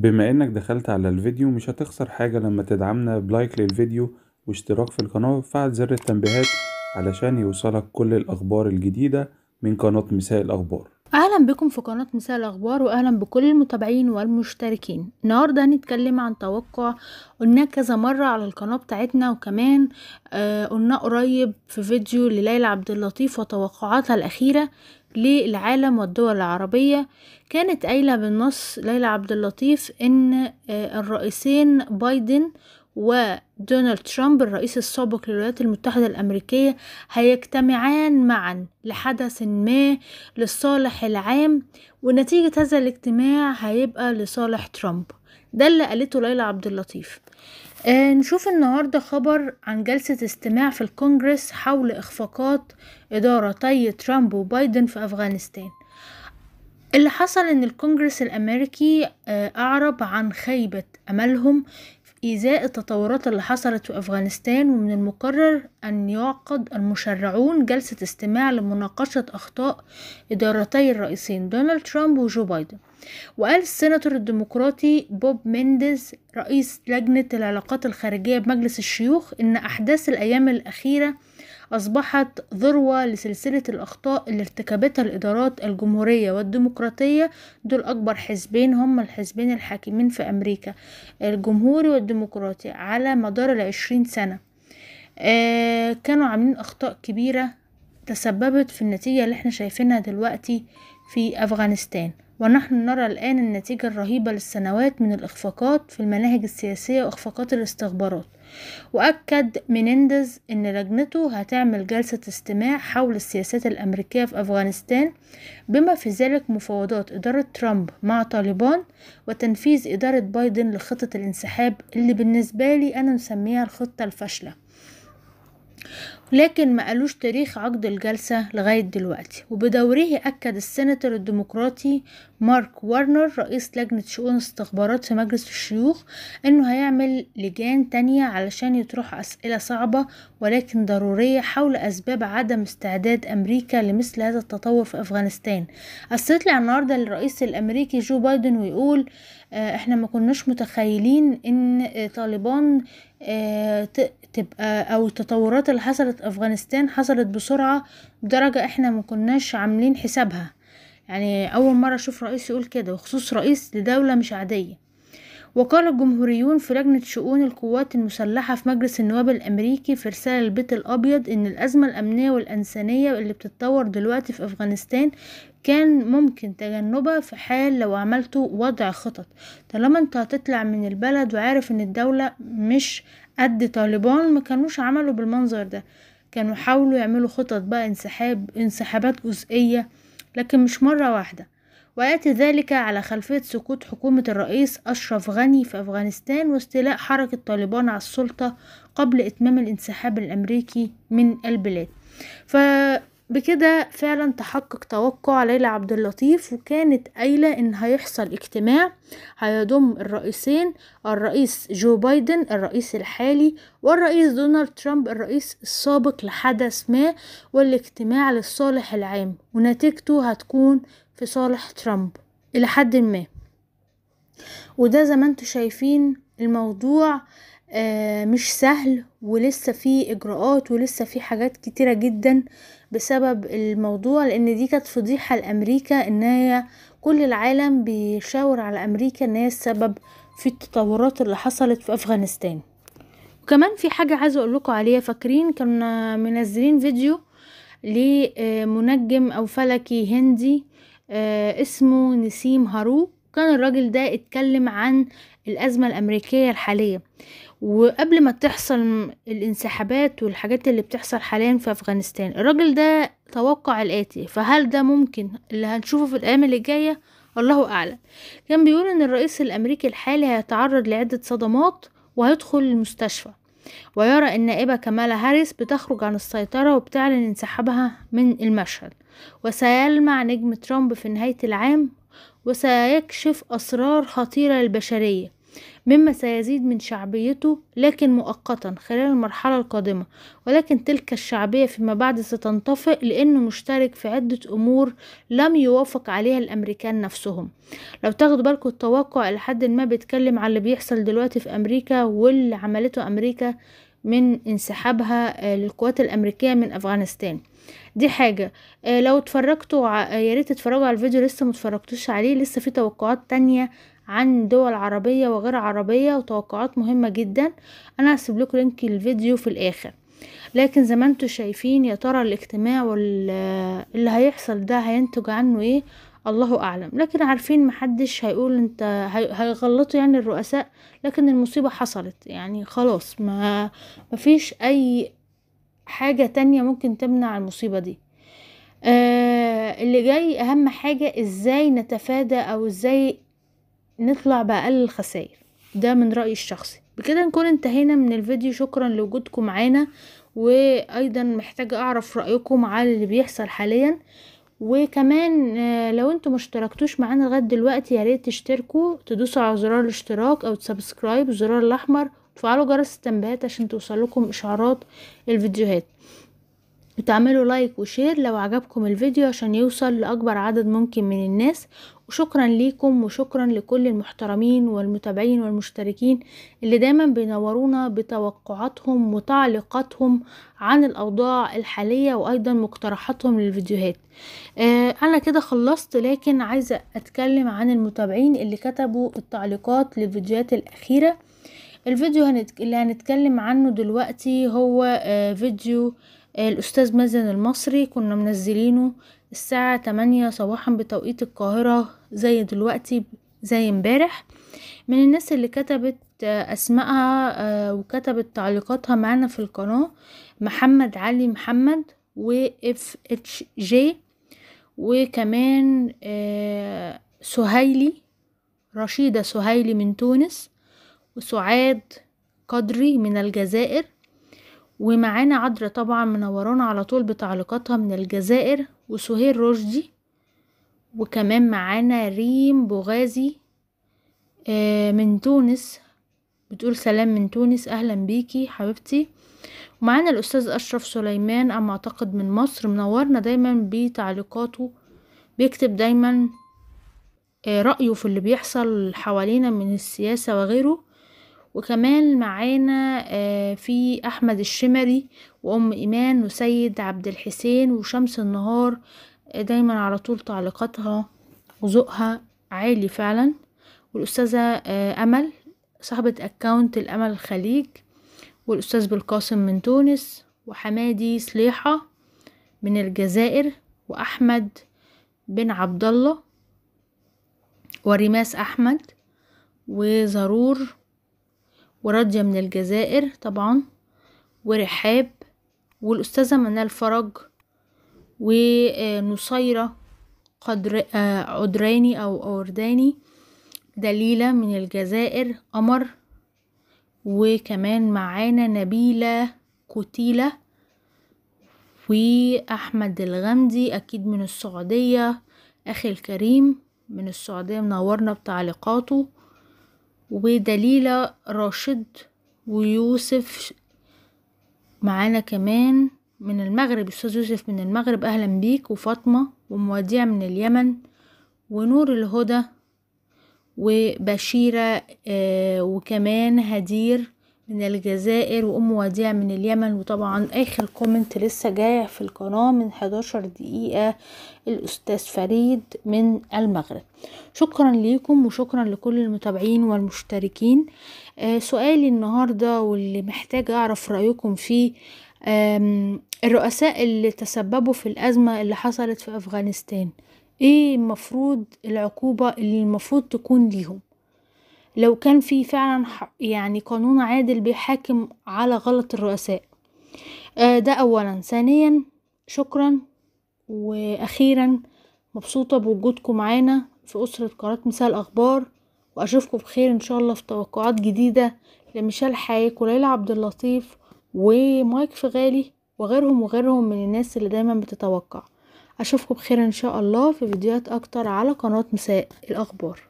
بما انك دخلت على الفيديو مش هتخسر حاجة لما تدعمنا بلايك للفيديو واشتراك في القناة وفعل زر التنبيهات علشان يوصلك كل الأخبار الجديدة من قناة مساء الأخبار أهلا بكم في قناة مساء الأخبار وأهلا بكل المتابعين والمشتركين النهاردة هنتكلم عن توقع قلناه كذا مرة على القناة بتاعتنا وكمان آه، قلناه قريب في فيديو لليلى عبد اللطيف وتوقعاتها الأخيرة للعالم والدول العربية كانت قايلة بالنص ليلى عبد اللطيف ان آه، الرئيسين بايدن ودونالد ترامب الرئيس السابق للولايات المتحدة الأمريكية هيجتمعان معا لحدث ما للصالح العام ونتيجة هذا الاجتماع هيبقى لصالح ترامب ده اللي قالته ليلى عبد اللطيف آه نشوف النهاردة خبر عن جلسة استماع في الكونجرس حول إخفاقات إدارتي ترامب وبايدن في أفغانستان اللي حصل ان الكونجرس الامريكي آه، اعرب عن خيبة املهم إزاء التطورات اللي حصلت في أفغانستان ومن المقرر أن يعقد المشرعون جلسة استماع لمناقشة أخطاء إدارتي الرئيسين دونالد ترامب وجو بايدن وقال السيناتور الديمقراطي بوب مينديز رئيس لجنة العلاقات الخارجية بمجلس الشيوخ إن أحداث الأيام الأخيرة أصبحت ذروة لسلسلة الأخطاء اللي ارتكبتها الإدارات الجمهورية والديمقراطية دول أكبر حزبين هم الحزبين الحاكمين في أمريكا الجمهوري والديمقراطي على مدار العشرين سنة آه كانوا عاملين أخطاء كبيرة تسببت في النتيجة اللي احنا شايفينها دلوقتي في أفغانستان ونحن نرى الآن النتيجة الرهيبة للسنوات من الإخفاقات في المناهج السياسية وإخفاقات الاستخبارات وأكد مينينديز أن لجنته هتعمل جلسة استماع حول السياسات الأمريكية في أفغانستان بما في ذلك مفاوضات إدارة ترامب مع طالبان وتنفيذ إدارة بايدن لخطة الانسحاب اللي بالنسبة لي أنا نسميها الخطة الفاشلة لكن ما قالوش تاريخ عقد الجلسة لغاية دلوقتي وبدوره أكد السناتور الديمقراطي مارك وارنر رئيس لجنة شؤون استخبارات في مجلس الشيوخ أنه هيعمل لجان تانية علشان يطرح أسئلة صعبة ولكن ضرورية حول أسباب عدم استعداد أمريكا لمثل هذا التطور في أفغانستان استطلع النهاردة الرئيس الأمريكي جو بايدن ويقول آه، احنا ما كناش متخيلين ان طالبان آه، تبقى او التطورات اللي حصلت في افغانستان حصلت بسرعة بدرجة احنا مكناش عاملين حسابها يعني اول مرة اشوف رئيس يقول كده وخصوص رئيس لدولة مش عادية وقال الجمهوريون في لجنة شؤون القوات المسلحة في مجلس النواب الأمريكي في رسالة البيت الأبيض إن الأزمة الأمنية والإنسانية اللي بتتطور دلوقتي في أفغانستان كان ممكن تجنبها في حال لو عملتوا وضع خطط طالما انت هتطلع من البلد وعارف ان الدولة مش قد طالبان ما كانوش عملوا بالمنظر ده كانوا حاولوا يعملوا خطط بقى انسحاب انسحابات جزئية لكن مش مرة واحدة ويأتي ذلك على خلفية سقوط حكومة الرئيس أشرف غني في أفغانستان واستيلاء حركة طالبان على السلطة قبل إتمام الانسحاب الأمريكي من البلاد ف بكده فعلا تحقق توقع ليلى عبد اللطيف وكانت قايلة ان هيحصل اجتماع هيضم الرئيسين الرئيس جو بايدن الرئيس الحالي والرئيس دونالد ترامب الرئيس السابق لحدث ما والاجتماع للصالح العام ونتيجته هتكون في صالح ترامب الى حد ما وده زي ما انتم شايفين الموضوع آه مش سهل ولسه في اجراءات ولسه في حاجات كتيره جدا بسبب الموضوع لان دي كانت فضيحة لامريكا ان هي كل العالم بيشاور على امريكا ان هي السبب في التطورات اللي حصلت في افغانستان وكمان في حاجة عايزة اقول لكم عليها فاكرين كنا منزلين فيديو لمنجم او فلكي هندي آه، اسمه نسيم هاروك كان الراجل ده اتكلم عن الأزمة الأمريكية الحالية وقبل ما تحصل الانسحابات والحاجات اللي بتحصل حاليا في أفغانستان الراجل ده توقع الآتي فهل ده ممكن اللي هنشوفه في الأيام اللي جاية الله أعلم كان بيقول إن الرئيس الأمريكي الحالي هيتعرض لعدة صدمات وهيدخل المستشفى ويرى النائبة كمالا هاريس بتخرج عن السيطرة وبتعلن انسحابها من المشهد وسيلمع نجم ترامب في نهاية العام وسيكشف أسرار خطيرة للبشرية مما سيزيد من شعبيته لكن مؤقتا خلال المرحلة القادمة ولكن تلك الشعبية فيما بعد ستنطفئ لأنه مشترك في عدة أمور لم يوافق عليها الأمريكان نفسهم لو تاخدوا بالكم التوقع لحد ما بيتكلم على اللي بيحصل دلوقتي في أمريكا واللي عملته أمريكا من انسحابها آه، للقوات الأمريكية من أفغانستان دي حاجة آه، لو اتفرجتوا آه، يا ريت تتفرجوا على الفيديو لسه متفرجتوش عليه لسه في توقعات تانية عن دول عربية وغير عربية وتوقعات مهمة جدا أنا هسيب لكم لينك الفيديو في الآخر لكن زي ما انتوا شايفين يا ترى الاجتماع اللي هيحصل ده هينتج عنه ايه الله اعلم لكن عارفين محدش هيقول انت هيغلطوا يعني الرؤساء لكن المصيبة حصلت يعني خلاص ما مفيش اي حاجة تانية ممكن تمنع المصيبة دي آه اللي جاي اهم حاجة ازاي نتفادى او ازاي نطلع بأقل الخسائر ده من رأيي الشخصي بكده نكون انتهينا من الفيديو شكرا لوجودكم معانا وايضا محتاجة اعرف رأيكم على اللي بيحصل حاليا وكمان آه، لو انتم مشتركتوش معانا لغايه دلوقتي يا ريت تشتركوا تدوسوا على زرار الاشتراك او السبسكرايب الزرار الاحمر وتفعلوا جرس التنبيهات عشان توصلكم اشعارات الفيديوهات وتعملوا لايك وشير لو عجبكم الفيديو عشان يوصل لأكبر عدد ممكن من الناس وشكرا ليكم وشكرا لكل المحترمين والمتابعين والمشتركين اللي دايما بينورونا بتوقعاتهم وتعليقاتهم عن الأوضاع الحالية وأيضا مقترحاتهم للفيديوهات آه أنا كده خلصت لكن عايزة أتكلم عن المتابعين اللي كتبوا التعليقات للفيديوهات الأخيرة الفيديو اللي هنتكلم عنه دلوقتي هو آه فيديو الأستاذ مازن المصري كنا منزلينه الساعة تمانية صباحا بتوقيت القاهرة زي دلوقتي زي امبارح من الناس اللي كتبت آه، أسمائها آه، وكتبت تعليقاتها معانا في القناة محمد علي محمد و اف اتش جي وكمان آه، سهيلي رشيدة سهيلي من تونس وسعاد قدري من الجزائر ومعانا عدرا طبعا منورانا على طول بتعليقاتها من الجزائر وسهير رشدي وكمان معانا ريم بوغازي آه، من تونس بتقول سلام من تونس اهلا بيكي حبيبتي ومعانا الاستاذ اشرف سليمان اما اعتقد من مصر منورنا دايما بتعليقاته بيكتب دايما آه، رأيه في اللي بيحصل حوالينا من السياسة وغيره وكمان معانا آه، في احمد الشمري وام ايمان وسيد عبد الحسين وشمس النهار آه، دايما على طول تعليقاتها وذوقها عالي فعلا والاستاذه آه، امل صاحبه اكاونت الامل الخليج والاستاذ بالقاسم من تونس وحمادي سليحه من الجزائر واحمد بن عبد الله وريماس احمد وزرور وراضية من الجزائر طبعا ورحاب والأستاذة منال فرج ونصيرة قدر عدراني أو أورداني دليلة من الجزائر قمر وكمان معانا نبيلة كوتيلة وأحمد الغمدي أكيد من السعودية أخي الكريم من السعودية منورنا بتعليقاته ودليلة راشد ويوسف معانا كمان من المغرب أستاذ يوسف من المغرب أهلا بيك وفاطمة وموديع من اليمن ونور الهدى وبشيرة آه وكمان هدير من الجزائر وام وديع من اليمن وطبعا اخر كومنت لسه جايه في القناه من 11 دقيقه الاستاذ فريد من المغرب شكرا ليكم وشكرا لكل المتابعين والمشتركين آه سؤالي النهارده واللي محتاج اعرف رايكم فيه الرؤساء اللي تسببوا في الازمه اللي حصلت في افغانستان ايه المفروض العقوبه اللي المفروض تكون ليهم لو كان في فعلا يعني قانون عادل بيحاكم على غلط الرؤساء آه، ده اولا ثانيا شكرا واخيرا مبسوطه بوجودكم معانا في اسره قناه مثال اخبار واشوفكم بخير ان شاء الله في توقعات جديده لميشيل حايك وليلى عبد اللطيف ومايك فغالي وغيرهم وغيرهم من الناس اللي دايما بتتوقع اشوفكم بخير ان شاء الله في فيديوهات اكتر على قناه مساء الاخبار